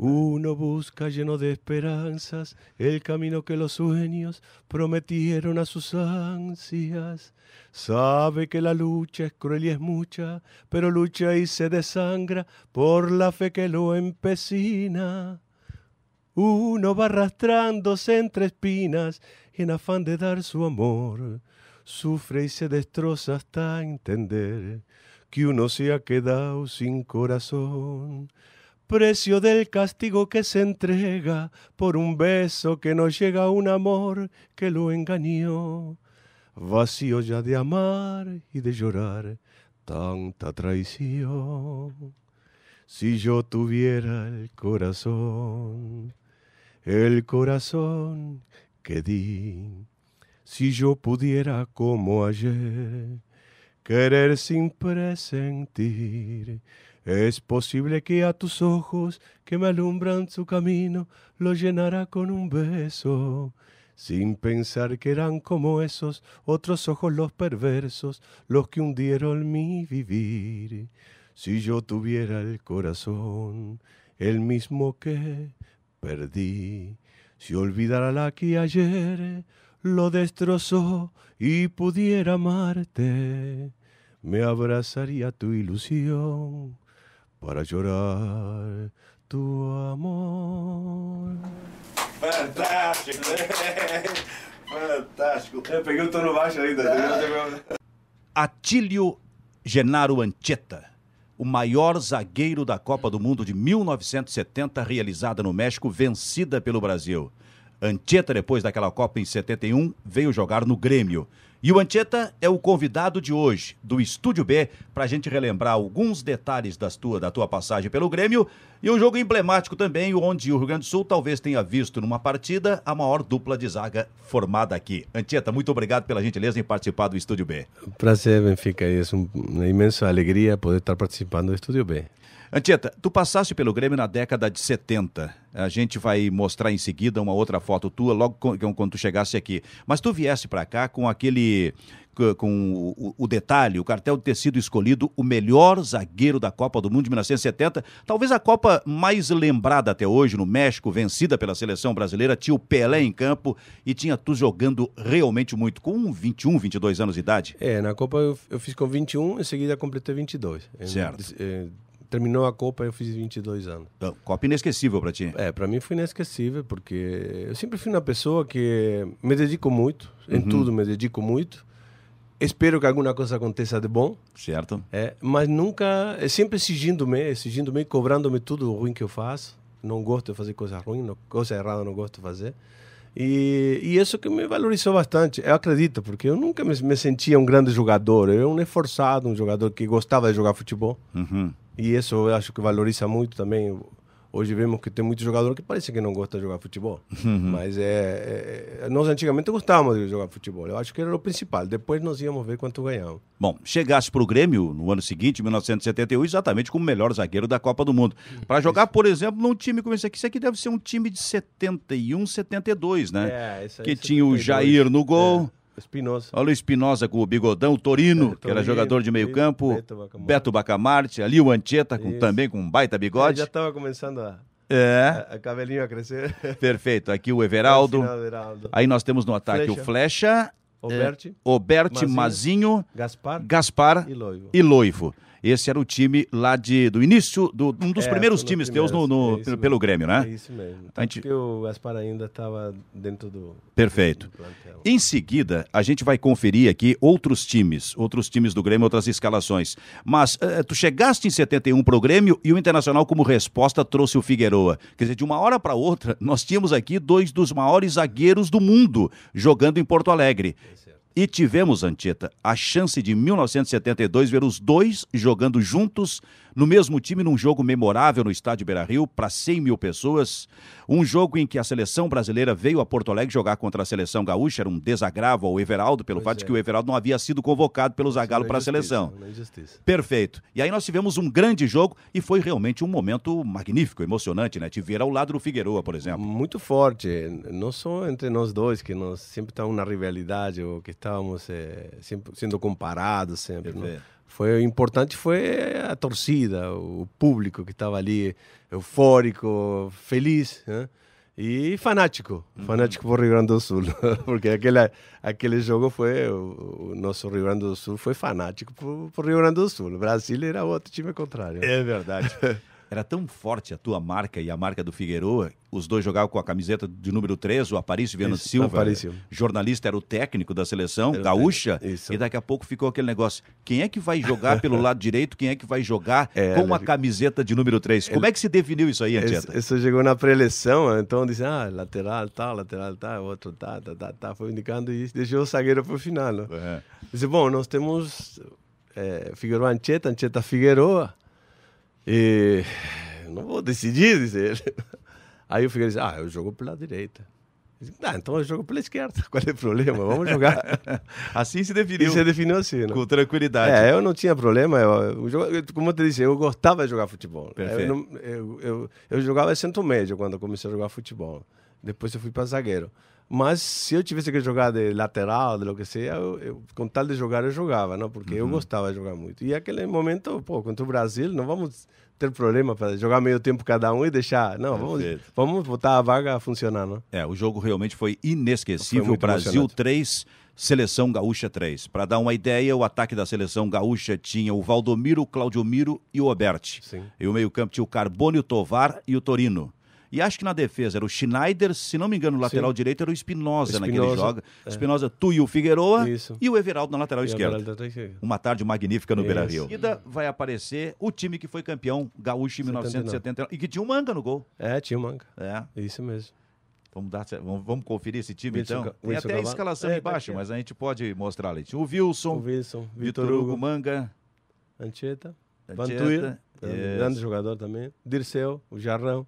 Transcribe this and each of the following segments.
Uno busca lleno de esperanzas el camino que los sueños prometieron a sus ansias. Sabe que la lucha es cruel y es mucha, pero lucha y se desangra por la fe que lo empecina. Uno va arrastrándose entre espinas en afán de dar su amor, sufre y se destroza hasta entender que uno se ha quedado sin corazón precio del castigo que se entrega por un beso que no llega a un amor que lo engañó. Vacío ya de amar y de llorar tanta traición. Si yo tuviera el corazón, el corazón que di, si yo pudiera como ayer querer sin presentir es posible que a tus ojos que me alumbran su camino lo llenara con un beso. Sin pensar que eran como esos otros ojos los perversos, los que hundieron mi vivir. Si yo tuviera el corazón, el mismo que perdí, si olvidara la que ayer lo destrozó y pudiera amarte, me abrazaría tu ilusión para chorar tu amor. Fantástico! Né? Fantástico! Eu peguei o tono baixo ainda. Né? Atílio Genaro Ancheta, o maior zagueiro da Copa do Mundo de 1970, realizada no México, vencida pelo Brasil. Ancheta, depois daquela Copa em 71, veio jogar no Grêmio. E o Anchieta é o convidado de hoje, do Estúdio B, para a gente relembrar alguns detalhes das tua, da tua passagem pelo Grêmio e um jogo emblemático também, onde o Rio Grande do Sul talvez tenha visto numa partida a maior dupla de zaga formada aqui. Anchieta, muito obrigado pela gentileza em participar do Estúdio B. Prazer, Benfica. É uma imensa alegria poder estar participando do Estúdio B. Antieta, tu passaste pelo Grêmio na década de 70. A gente vai mostrar em seguida uma outra foto tua, logo quando tu chegasse aqui. Mas tu viesse para cá com aquele. com o, o, detalhe, o cartel de ter sido escolhido o melhor zagueiro da Copa do Mundo de 1970. Talvez a Copa mais lembrada até hoje no México, vencida pela seleção brasileira. Tinha o Pelé em campo e tinha tu jogando realmente muito, com 21, 22 anos de idade. É, na Copa eu, eu fiz com 21, em seguida completei 22. Certo. Eh, terminou a Copa, eu fiz 22 anos. Então, Copa inesquecível para ti? É, para mim foi inesquecível, porque eu sempre fui uma pessoa que me dedico muito, uhum. em tudo me dedico muito. Espero que alguma coisa aconteça de bom. Certo. É, mas nunca, é sempre exigindo-me, exigindo-me, cobrando-me tudo o ruim que eu faço. Não gosto de fazer coisa ruim, não, coisa errada não gosto de fazer. E, e, isso que me valorizou bastante, eu acredito, porque eu nunca me, me sentia um grande jogador. Eu era um esforçado, um jogador que gostava de jogar futebol. Uhum. E isso eu acho que valoriza muito também. Hoje vemos que tem muito jogador que parece que não gosta de jogar futebol. Uhum. Mas é, é, é nós antigamente gostávamos de jogar futebol. Eu acho que era o principal. Depois nós íamos ver quanto ganhamos. Bom, chegasse para o Grêmio no ano seguinte, 1971, exatamente como o melhor zagueiro da Copa do Mundo. Para jogar, por exemplo, num time como esse aqui. Isso aqui deve ser um time de 71, 72, né? É, isso aí, que tinha o Jair no gol. É. Espinosa. Olha o Espinosa com o Bigodão, o Torino, é, Torino que era jogador de meio campo. Beto Bacamarte, Beto Bacamarte ali o Ancheta com, também com um baita bigode. Eu já estava começando a. É. A, a cabelinho a crescer. Perfeito. Aqui o Everaldo. É o Everaldo. Aí nós temos no ataque Flecha. o Flecha. Oberti. É, Oberti, Mazinho, Mazinho, Gaspar, Gaspar e Loivo. E Loivo. Esse era o time lá de, do início, do, um dos é, primeiros times deus teus no, no é pelo Grêmio, né? É isso mesmo. Então, a gente... Porque o Aspar ainda estava dentro do. Perfeito. do em seguida, a gente vai conferir aqui outros times, outros times do Grêmio, outras escalações. Mas uh, tu chegaste em 71 para o Grêmio e o Internacional, como resposta, trouxe o Figueroa. Quer dizer, de uma hora para outra, nós tínhamos aqui dois dos maiores zagueiros do mundo jogando em Porto Alegre. É e tivemos, Antieta, a chance de 1972 ver os dois jogando juntos no mesmo time num jogo memorável no estádio Beira Rio para 100 mil pessoas. Um jogo em que a seleção brasileira veio a Porto Alegre jogar contra a seleção gaúcha, era um desagravo ao Everaldo, pelo pois fato é. de que o Everaldo não havia sido convocado pelo é Zagallo para a seleção. É Perfeito. E aí nós tivemos um grande jogo e foi realmente um momento magnífico, emocionante, né? Te ver ao lado do Figueroa, por exemplo. Muito forte, não só entre nós dois, que nós sempre estávamos na rivalidade, ou que estávamos é, sempre sendo comparados sempre. Né? Perfeito. Não? Foi importante foi a torcida, o público que estava ali eufórico, feliz, né? e fanático, uhum. fanático por Rio Grande do Sul, porque aquele aquele jogo foi o, o, nosso Rio Grande do Sul foi fanático por, por Rio Grande do Sul. O Brasil era outro time contrário. É verdade. Era tão forte a tua marca e a marca do Figueroa, os dois jogavam com a camiseta de número 3, o Aparício Viana Isso, Silva, Aparício. jornalista, era o técnico da seleção era gaúcha, e daqui a pouco ficou aquele negócio, quem é que vai jogar pelo lado direito, quem é que vai jogar é, com a camiseta de número 3? Como ele... é que se definiu isso aí, Antieta? Isso, chegou na preleção, então disse, ah, lateral tal, lateral tal, outro tá, tá, tá, tá, foi indicando e deixou o zagueiro pro final. Né? É. Disse, bom, nós temos é, Figueroa Ancheta, Ancheta Figueroa, e não vou decidir, diz ele. Aí o Figueiredo disse, ah, eu jogo pela direita. ah, então eu jogo pela esquerda, qual é o problema? Vamos jogar. assim se definiu. E se definiu assim, né? Com tranquilidade. É, eu não tinha problema, eu, eu, como eu te disse, eu gostava de jogar futebol. Perfeito. Eu, eu, eu, eu jogava centro médio quando comecei a jogar futebol. Depois eu fui para zagueiro. Mas se eu tivesse que jogar de lateral, de lo que seja, eu, eu, com tal de jogar, eu jogava, não? porque uhum. eu gostava de jogar muito. E aquele momento, pô, contra o Brasil, não vamos ter problema para jogar meio tempo cada um e deixar. Não, vamos, vamos botar a vaga a funcionar. Não? É, o jogo realmente foi inesquecível. Foi Brasil 3, Seleção Gaúcha 3. Para dar uma ideia, o ataque da Seleção Gaúcha tinha o Valdomiro, o Claudio Miro e o Oberti. Sim. E o meio-campo tinha o Carbone, o Tovar e o Torino. E acho que na defesa era o Schneider, se não me engano, o lateral Sim. direito era o Espinosa naquele jogo. É. Espinosa, tu e o Figueroa e o Everaldo na lateral e esquerda. Uma tarde magnífica no Beira Rio. Ida vai aparecer o time que foi campeão gaúcho em 1979 e que tinha um manga no gol. É, tinha um manga. É. Isso mesmo. Vamos, dar, vamos, vamos, conferir esse time, Wilson, então. Tem até a escalação é, embaixo, tá mas a gente pode mostrar ali. O Wilson, o Wilson Vitor Hugo, Hugo Manga, Ancheta, Vantuir, grande jogador também, Dirceu, o Jarrão.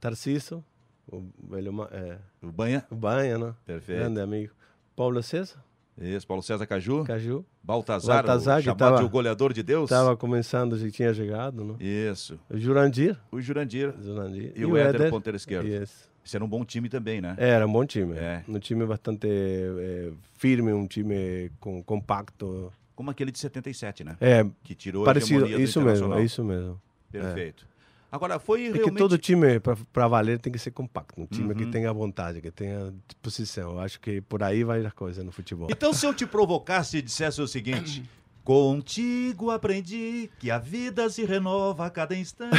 Tarciso, o velho. É, o Banha? O Banha, né? Perfeito. Grande amigo. Paulo César? Isso, Paulo César Caju. Caju. Baltazar, Baltazar o chamado tava, de o goleador de Deus. Estava começando, já tinha chegado, né? Isso. O Jurandir. O Jurandir. Jurandir. E, e, o Éder, ponteiro esquerdo. Isso. Isso era um bom time também, né? Era um bom time. É. Um time bastante é, firme, um time com, compacto. Como aquele de 77, né? É. Que tirou parecido, a isso mesmo, é isso mesmo. Perfeito. É. Agora foi realmente. É que todo time, para valer, tem que ser compacto. Um time uhum. que tenha vontade, que tenha disposição. Eu acho que por aí vai a coisa no futebol. Então, se eu te provocasse e dissesse o seguinte. Contigo aprendi que a vida se renova a cada instante.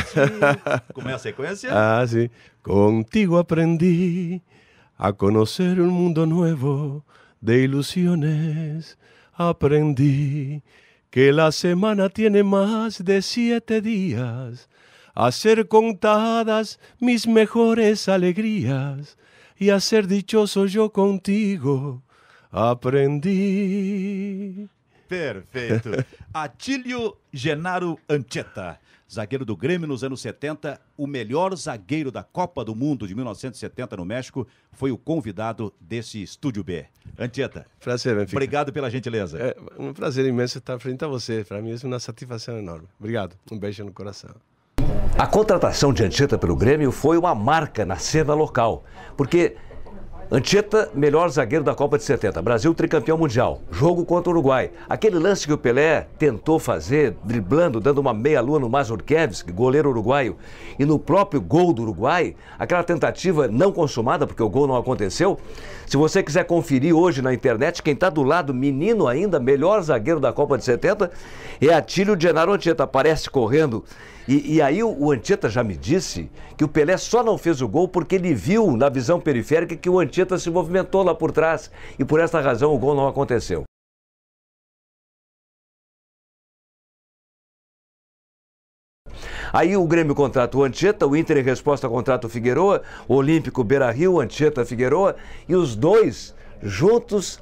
Como é a sequência? Ah, sim. Contigo aprendi a conhecer um mundo novo de ilusões Aprendi que a semana tiene mais de sete dias. A ser contadas mis mejores alegrías y a ser dichoso yo contigo aprendi. Perfeito. Atílio Genaro Ancheta, zagueiro do Grêmio nos anos 70, o melhor zagueiro da Copa do Mundo de 1970 no México, foi o convidado desse Estúdio B. Ancheta. Prazer, filho. Obrigado pela gentileza. É um prazer imenso estar frente a você. Para mim é uma satisfação enorme. Obrigado. Um beijo no coração. A contratação de Anchieta pelo Grêmio foi uma marca na cena local, porque Antieta, melhor zagueiro da Copa de 70. Brasil tricampeão mundial. Jogo contra o Uruguai. Aquele lance que o Pelé tentou fazer, driblando, dando uma meia-lua no Mazurkiewicz, goleiro uruguaio, e no próprio gol do Uruguai, aquela tentativa não consumada, porque o gol não aconteceu. Se você quiser conferir hoje na internet, quem está do lado, menino ainda, melhor zagueiro da Copa de 70, é Atílio Genaro Antieta. Aparece correndo. E, e aí o Antieta já me disse que o Pelé só não fez o gol porque ele viu na visão periférica que o Antieta Arrascaeta se movimentou lá por trás e por essa razão o gol não aconteceu. Aí o Grêmio contrata o Anchieta, o Inter em resposta contrata o Figueroa, o Olímpico Beira Rio, Anchieta Figueroa, e os dois juntos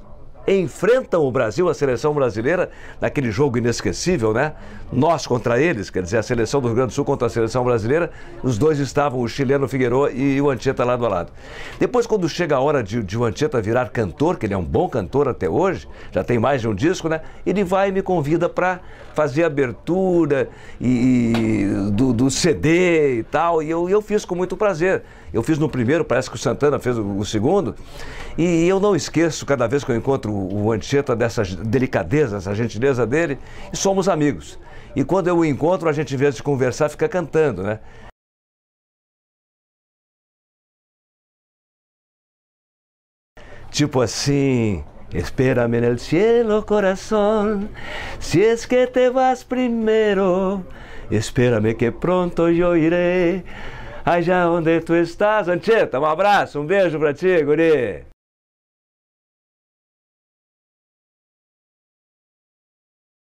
enfrentam o Brasil, a seleção brasileira, naquele jogo inesquecível, né? Nós contra eles, quer dizer, a seleção do Rio Grande do Sul contra a seleção brasileira, os dois estavam, o chileno Figueiredo e o Anchieta lado a lado. Depois, quando chega a hora de, de o Anchieta virar cantor, que ele é um bom cantor até hoje, já tem mais de um disco, né? Ele vai e me convida para fazer abertura e, e do, do, CD e tal, e eu, eu fiz com muito prazer. Eu fiz no primeiro, parece que o Santana fez o, o segundo, e eu não esqueço, cada vez que eu encontro o, o Anchieta dessa delicadeza, essa gentileza dele, e somos amigos. E quando eu o encontro, a gente, em vez de conversar, fica cantando, né? Tipo assim. espera-me no cielo, coração, se es que te vas primeiro. Espera-me que pronto eu irei. iré já onde tu estás. Ancheta, um abraço, um beijo pra ti, guri.